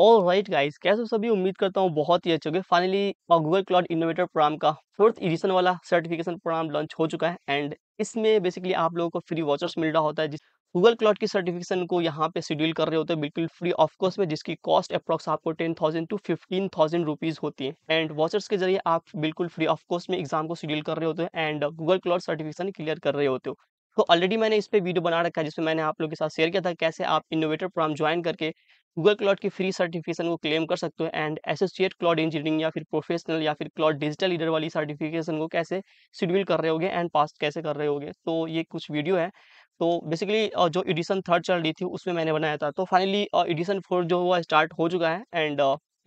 all right guys कैसे सभी उम्मीद करता हूँ बहुत ही अच्छे गए finally Google cloud innovator program का फोर्थ एडिशन वाला सर्टिफिकेशन प्रोग्राम लॉन्च हो चुका है एंड इसमें बेसिकली आप लोगों को फ्री वॉचर्स मिल रहा होता है जिस गूगल क्लाउड की सर्टिफिकेशन को यहाँ पे शेड्यूल कर रहे होते हैं बिल्कुल फ्री ऑफ कोर्स में जिसकी कॉस्ट अप्रॉक्स आपको ten thousand to fifteen thousand rupees होती है एंड वॉचर्स के जरिए आप बिल्कुल फ्री ऑफ कोर्स में एग्जाम को शेड्यूल कर रहे होते हैं and Google cloud certification clear कर रहे होते हो तो ऑलरेडी मैंने इस पर वीडियो बना रखा है जिसमें मैंने आप लोग के साथ शेयर किया था कैसे आप इनोवेटर प्रोग्राम ज्वाइन करके गूगल क्लाउड की फ्री सर्टिफिकेशन को क्लेम कर सकते हो एंड एसोसिएट क्लाउड इंजीनियरिंग या फिर प्रोफेशनल या फिर क्लाउड डिजिटल लीडर वाली सर्टिफिकेशन को कैसे शेड्यूल कर रहे होगे एंड पास कैसे कर रहे होगे तो ये कुछ वीडियो है तो बेसिकली जो एडिशन थर्ड चल रही थी उसमें मैंने बनाया था तो फाइनली एडिशन फोर जो हुआ स्टार्ट हो चुका है एंड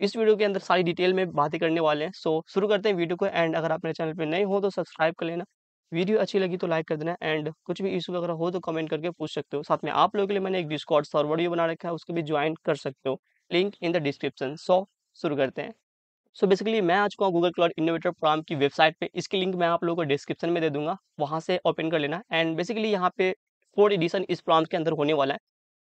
इस वीडियो के अंदर सारी डिटेल में बातें करने वाले हैं सो so, शुरू करते हैं वीडियो को एंड अगर आप मेरे चैनल पर नए हो तो सब्सक्राइब कर लेना वीडियो अच्छी लगी तो लाइक कर देना एंड कुछ भी इशू वगैरह हो तो कमेंट करके पूछ सकते हो साथ में आप लोगों के लिए मैंने एक डिस्कॉर्ड सर्वर भी बना रखा है उसको भी ज्वाइन कर सकते हो link in the description so शुरू करते हैं सो so बेसिकली मैं आ चुका हूँ गूगल क्लाउड इनोवेटर प्रोग्राम की वेबसाइट पे इसकी लिंक मैं आप लोगों को डिस्क्रिप्शन में दे दूंगा वहाँ से ओपन कर लेना एंड बेसिकली यहाँ पे फोर्थ एडिशन इस प्रोग्राम के अंदर होने वाला है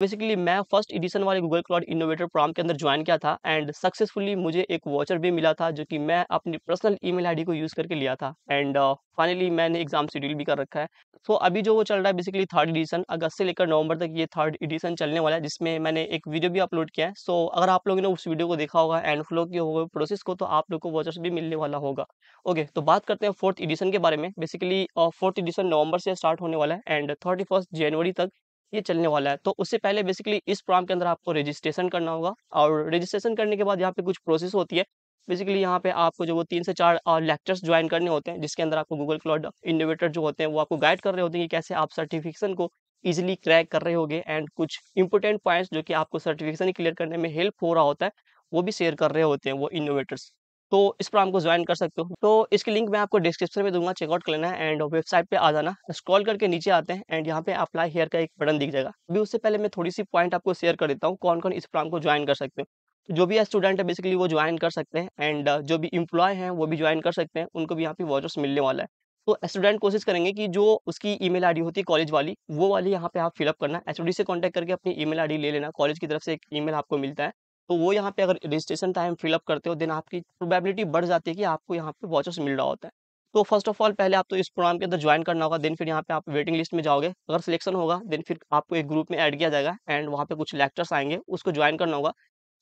बेसिकली मैं फर्स्ट एडिशन वाले गूगल क्लाउड इनोवेटर प्रोग्राम के अंदर ज्वाइन किया था एंड सक्सेसफुली मुझे एक वॉचर भी मिला था जो कि मैं अपनी पर्सनल ईमेल आईडी को यूज़ करके लिया था एंड फाइनली uh, मैंने एग्जाम शेड्यूल भी कर रखा है सो so, अभी जो वो चल रहा है बेसिकली थर्ड एडिशन अगस्त से लेकर नवंबर तक ये थर्ड एडिशन चलने वाला है जिसमें मैंने एक वीडियो भी अपलोड किया है सो so, अगर आप लोगों ने उस वीडियो को देखा होगा एंड फ्लो के हुए प्रोसेस को तो आप लोग को वॉचर्स भी मिलने वाला होगा ओके okay, तो बात करते हैं फोर्थ एडिशन के बारे में बेसिकली फोर्थ एडिशन नवंबर से स्टार्ट होने वाला है एंड थर्टी फर्स्ट जनवरी तक ये चलने वाला है तो उससे पहले बेसिकली इस प्रोग्राम के अंदर आपको रजिस्ट्रेशन करना होगा और रजिस्ट्रेशन करने के बाद यहाँ पे कुछ प्रोसेस होती है बेसिकली यहाँ पे आपको जो वो तीन से चार लेक्चर्स ज्वाइन करने होते हैं जिसके अंदर आपको गूगल क्लाउड इनोवेटर जो होते हैं वो आपको गाइड कर रहे होते हैं कि कैसे आप सर्टिफिकेशन को इजिली क्रैक कर रहे होगे एंड कुछ इंपॉर्टेंट पॉइंट्स जो कि आपको सर्टिफिकेशन क्लियर करने में हेल्प हो रहा होता है वो भी शेयर कर रहे होते हैं वो इनोवेटर्स तो इस प्रोग्राम को ज्वाइन कर सकते हो तो इसकी लिंक मैं आपको डिस्क्रिप्शन में दूंगा चेकआउट कर लेना है एंड वेबसाइट पे आ जाना स्क्रॉल करके नीचे आते हैं एंड यहाँ पे अप्लाई हेयर का एक बटन दिख जाएगा अभी उससे पहले मैं थोड़ी सी पॉइंट आपको शेयर कर देता हूँ कौन कौन इस प्रोग्राम को ज्वाइन कर सकते हो जो भी स्टूडेंट है बेसिकली वो ज्वाइन कर सकते हैं एंड जो भी इम्प्लॉय हैं वो भी ज्वाइन कर सकते हैं उनको भी यहाँ पे वॉचर्स मिलने वाला है तो स्टूडेंट कोशिश करेंगे कि जो उसकी ईमेल आईडी होती है कॉलेज वाली वो वाली यहाँ पे आप फिलअप करना एच से कॉन्टैक्ट करके अपनी ईमेल आईडी ले लेना कॉलेज की तरफ से एक ईमेल आपको मिलता है तो वो यहाँ पे अगर रजिस्ट्रेशन टाइम फिलअप करते हो देन आपकी प्रोबेबिलिटी बढ़ जाती है कि आपको यहाँ पे वॉचर्स मिल रहा होता है तो फर्स्ट ऑफ ऑल पहले आप तो इस प्रोग्राम के अंदर ज्वाइन करना होगा देन फिर यहाँ पे आप वेटिंग लिस्ट में जाओगे अगर सिलेक्शन होगा देन फिर आपको एक ग्रुप में ऐड किया जाएगा एंड वहाँ पे कुछ लेक्चर्स आएंगे उसको ज्वाइन करना होगा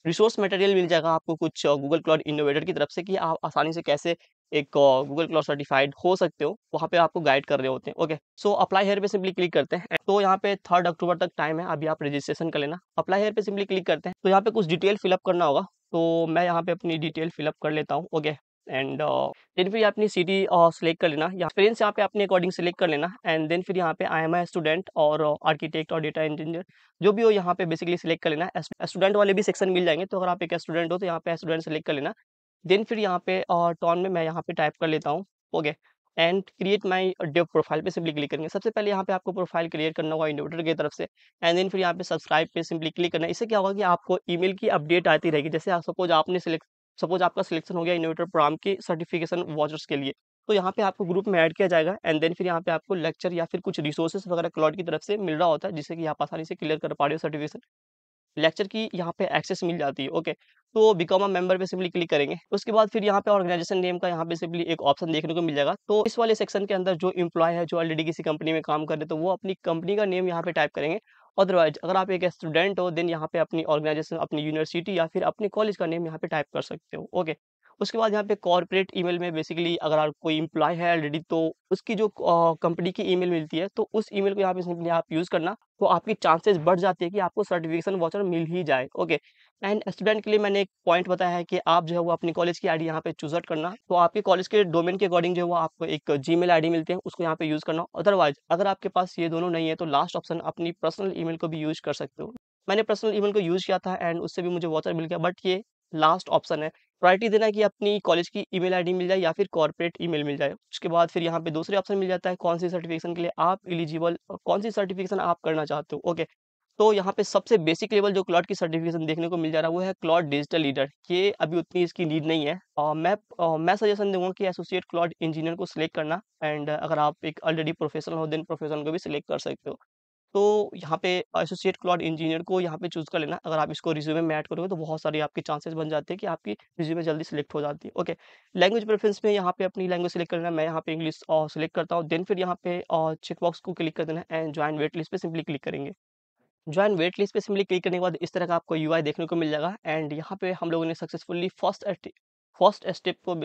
रिसोर्स मटेरियल मिल जाएगा आपको कुछ गूगल क्लाउड इनोवेटर की तरफ से कि आप आसानी से कैसे एक गूगल क्लाउड सर्टिफाइड हो सकते हो वहाँ पे आपको गाइड कर रहे होते हैं ओके सो अप्लाई हेयर पे सिंपली क्लिक करते हैं तो यहाँ पे थर्ड अक्टूबर तक टाइम है अभी आप रजिस्ट्रेशन कर लेना अप्लाई हेयर पे सिंपली क्लिक करते हैं तो यहाँ पे कुछ डिटेल फिलअप करना होगा तो मैं यहाँ पे अपनी डिटेल फिलअप कर लेता हूँ ओके एंड देन फिर अपनी सिटी सेलेक्ट कर लेना या एक्सपीरियंस यहाँ पे अपने अकॉर्डिंग सेलेक्ट कर लेना एंड देन फिर यहाँ पे आई एम आई स्टूडेंट और आर्किटेक्ट और डेटा इंजीनियर जो भी हो यहाँ पे बेसिकली सिलेक्ट कर लेना स्टूडेंट वाले भी सेक्शन मिल जाएंगे तो अगर आप एक स्टूडेंट हो तो यहाँ पे स्टूडेंट सेलेक्ट कर लेना देन फिर यहाँ पे टॉन में मैं यहाँ पे टाइप कर लेता हूँ okay and create my dev profile पे सिंपली क्लिक करेंगे सबसे पहले यहाँ पे आपको प्रोफाइल क्रिएट करना होगा इंडिविजुअल की तरफ से एंड देन फिर यहाँ पे सब्सक्राइब पे सिंपली क्लिक करना इससे क्या होगा कि आपको ईमेल की अपडेट आती रहेगी जैसे आप सपोज आपने सपोज आपका सिलेक्शन हो गया इन्वेटर प्रोग्राम की सर्टिफिकेशन वॉचर्स के लिए तो यहाँ पे आपको ग्रुप में ऐड किया जाएगा एंड देन फिर यहाँ पे आपको लेक्चर या फिर कुछ रिसोर्सेज वगैरह क्लॉड की तरफ से मिल रहा होता है जिससे कि आप आसानी से क्लियर कर पा रहे हो सर्टिफिकेशन लेक्चर की यहाँ पे एक्सेस मिल जाती है ओके तो बिकॉम मेंबर पे सिंपली क्लिक करेंगे उसके बाद फिर यहाँ पे ऑर्गेनाइजेशन नेम का यहाँ पे सिंपली एक ऑप्शन देखने को मिल जाएगा तो इस वाले सेक्शन के अंदर जो इम्प्लॉय है जो ऑलरेडी किसी कंपनी में काम कर रहे तो वो अपनी कंपनी का नेम यहाँ पे टाइप करेंगे अदरवाइज अगर आप एक स्टूडेंट हो देन यहाँ पे अपनी ऑर्गेनाइजेशन अपनी यूनिवर्सिटी या फिर अपने कॉलेज का नेम यहाँ पे टाइप कर सकते हो ओके उसके बाद यहाँ पे कॉर्पोरेट ईमेल में बेसिकली अगर आप कोई इम्प्लॉय है ऑलरेडी तो उसकी जो कंपनी की ईमेल मिलती है तो उस ईमेल को यहाँ पे आप यूज़ करना तो आपकी चांसेस बढ़ जाती है कि आपको सर्टिफिकेशन वाचर मिल ही जाए ओके एंड स्टूडेंट के लिए मैंने एक पॉइंट बताया है कि आप जो है वो अपनी कॉलेज की आईडी यहाँ पे चूज आउट करना तो आपके कॉलेज के डोमेन के अकॉर्डिंग जो है वो आपको एक जी मेल आई मिलती है उसको यहाँ पे यूज़ करना अदरवाइज अगर आपके पास ये दोनों नहीं है तो लास्ट ऑप्शन अपनी पर्सनल मेल को भी यूज कर सकते हो मैंने पर्सनल ईमेल को यूज़ किया था एंड उससे भी मुझे वॉचर मिल गया बट ये लास्ट ऑप्शन है प्रायरिटी देना है कि अपनी कॉलेज की ईमेल आईडी मिल जाए या फिर कॉर्पोरेट ईमेल मिल जाए उसके बाद फिर यहाँ पे दूसरे ऑप्शन मिल जाता है कौन सी सर्टिफिकेशन के लिए आप एलिजिबल कौन सी सर्टिफिकेशन आप करना चाहते हो ओके तो यहाँ पे सबसे बेसिक लेवल जो क्लॉड की सर्टिफिकेशन देखने को मिल जा रहा है वो है क्लॉड डिजिटल लीडर ये अभी उतनी इसकी नीड नहीं है और मैं आ, मैं सजेशन दूंगा कि एसोसिएट क्लॉड इंजीनियर को सिलेक्ट करना एंड अगर आप एक ऑलरेडी प्रोफेशनल हो देन प्रोफेशनल को भी सिलेक्ट कर सकते हो तो यहाँ पे एसोसिएट क्लाउड इंजीनियर को यहाँ पे चूज़ कर लेना अगर आप इसको रिज्यूमे में ऐड करोगे तो बहुत सारे आपके चांसेस बन जाते हैं कि आपकी रिज्यूमे जल्दी सेलेक्ट हो जाती है ओके लैंग्वेज प्रेफरेंस में यहाँ पे अपनी लैंग्वेज सेलेक्ट कर लेना मैं यहाँ पे इंग्लिश सेलेक्ट करता हूँ देन फिर यहाँ पे चेकबॉक्स को क्लिक कर देना एंड ज्वाइन वेट लिस्ट पे सिंपली क्लिक करेंगे ज्वाइन वेट लिस्ट पर सिंपली क्लिक करने के बाद इस तरह का आपको यू देखने को मिल जाएगा एंड यहाँ पे हम लोगों ने सक्सेसफुली फर्स्ट फर्स्ट स्टेप को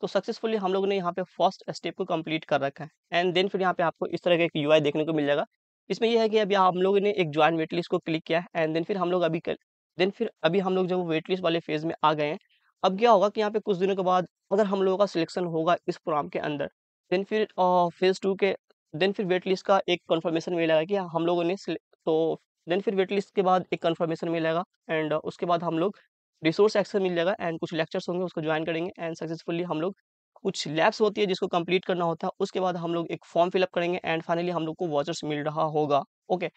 तो सक्सेसफुली हम लोगों ने यहाँ पे फर्स्ट स्टेप को कंप्लीट कर रखा है एंड देन फिर यहाँ पे आपको इस तरह का एक यू देखने को मिल जाएगा इसमें यह है कि अभी हम लोगों ने एक ज्वाइन वेट लिस्ट को क्लिक किया है एंड देन फिर हम लोग अभी कर देन फिर अभी हम लोग जब वेट लिस्ट वाले फेज में आ गए हैं अब क्या होगा कि यहाँ पे कुछ दिनों के बाद अगर हम लोगों का सिलेक्शन होगा इस प्रोग्राम के अंदर देन फिर फेज़ टू के देन फिर वेट लिस्ट का एक कन्फर्मेशन मिलेगा कि हाँ, हम लोगों ने तो देन फिर वेट लिस्ट के बाद एक कन्फर्मेशन मिलेगा एंड उसके बाद हम लोग रिसोर्स एक्सेस मिल जाएगा एंड कुछ लेक्चर्स होंगे उसको ज्वाइन करेंगे एंड सक्सेसफुली हम लोग कुछ लैब्स होती है जिसको कंप्लीट करना होता है उसके बाद हम लोग एक फॉर्म फिलअप करेंगे एंड फाइनली हम लोग को वॉचर्स मिल रहा होगा ओके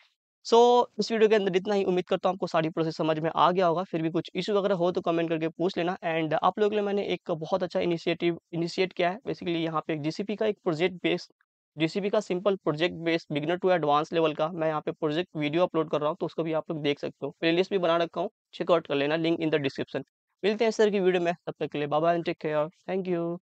सो so, इस वीडियो के अंदर इतना ही उम्मीद करता हूँ आपको सारी प्रोसेस समझ में आ गया होगा फिर भी कुछ इशू वगैरह हो तो कमेंट करके पूछ लेना एंड आप लोगों के लिए मैंने एक बहुत अच्छा इनिशिएटिव इनिशिएट किया है बेसिकली यहाँ पे एक जीसीपी का एक प्रोजेक्ट बेस्ड जीसीबी का simple project based beginner to advance level का मैं यहाँ पे प्रोजेक्ट वीडियो अपलोड कर रहा हूँ तो उसको भी आप लोग देख सकते हो प्ले भी बना रखा हूँ चेकआउट कर लेना लिंक इन द डिस्क्रिप्शन मिलते हैं सर की वीडियो में तब तक के लिए बाबा and take care thank you